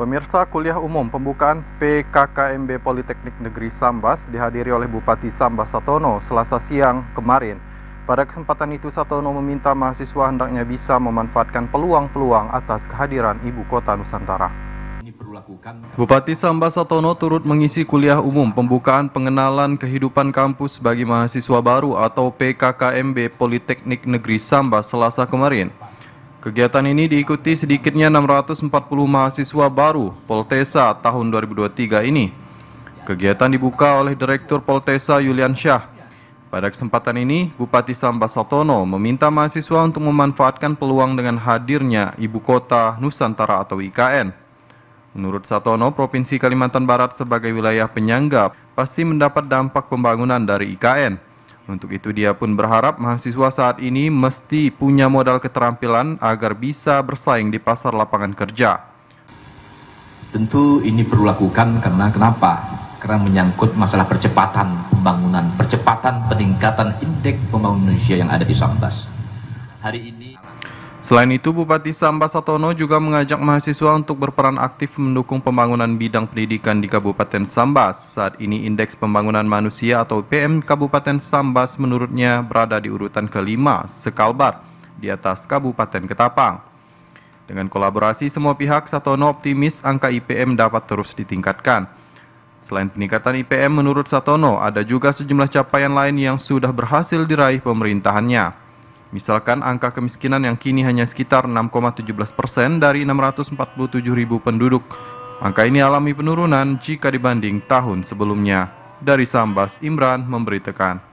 Pemirsa kuliah umum pembukaan PKKMB Politeknik Negeri Sambas dihadiri oleh Bupati Sambas Satono selasa siang kemarin. Pada kesempatan itu Satono meminta mahasiswa hendaknya bisa memanfaatkan peluang-peluang atas kehadiran Ibu Kota Nusantara. Bupati Sambas Satono turut mengisi kuliah umum pembukaan pengenalan kehidupan kampus bagi mahasiswa baru atau PKKMB Politeknik Negeri Sambas selasa kemarin. Kegiatan ini diikuti sedikitnya 640 mahasiswa baru Poltesa tahun 2023 ini. Kegiatan dibuka oleh Direktur Poltesa Yulian Syah. Pada kesempatan ini, Bupati Sambas Sambasatono meminta mahasiswa untuk memanfaatkan peluang dengan hadirnya Ibu Kota Nusantara atau IKN. Menurut Satono, Provinsi Kalimantan Barat sebagai wilayah penyangga pasti mendapat dampak pembangunan dari IKN. Untuk itu dia pun berharap mahasiswa saat ini mesti punya modal keterampilan agar bisa bersaing di pasar lapangan kerja. Tentu ini perlu lakukan karena kenapa? Karena menyangkut masalah percepatan pembangunan, percepatan peningkatan indeks pembangunan manusia yang ada di Sambas. Hari ini Selain itu, Bupati Sambas Satono juga mengajak mahasiswa untuk berperan aktif mendukung pembangunan bidang pendidikan di Kabupaten Sambas. Saat ini Indeks Pembangunan Manusia atau PM Kabupaten Sambas menurutnya berada di urutan kelima, sekalbar, di atas Kabupaten Ketapang. Dengan kolaborasi semua pihak, Satono optimis angka IPM dapat terus ditingkatkan. Selain peningkatan IPM, menurut Satono, ada juga sejumlah capaian lain yang sudah berhasil diraih pemerintahannya. Misalkan angka kemiskinan yang kini hanya sekitar 6,17 persen dari 647 ribu penduduk. Angka ini alami penurunan jika dibanding tahun sebelumnya. Dari Sambas, Imran memberitakan.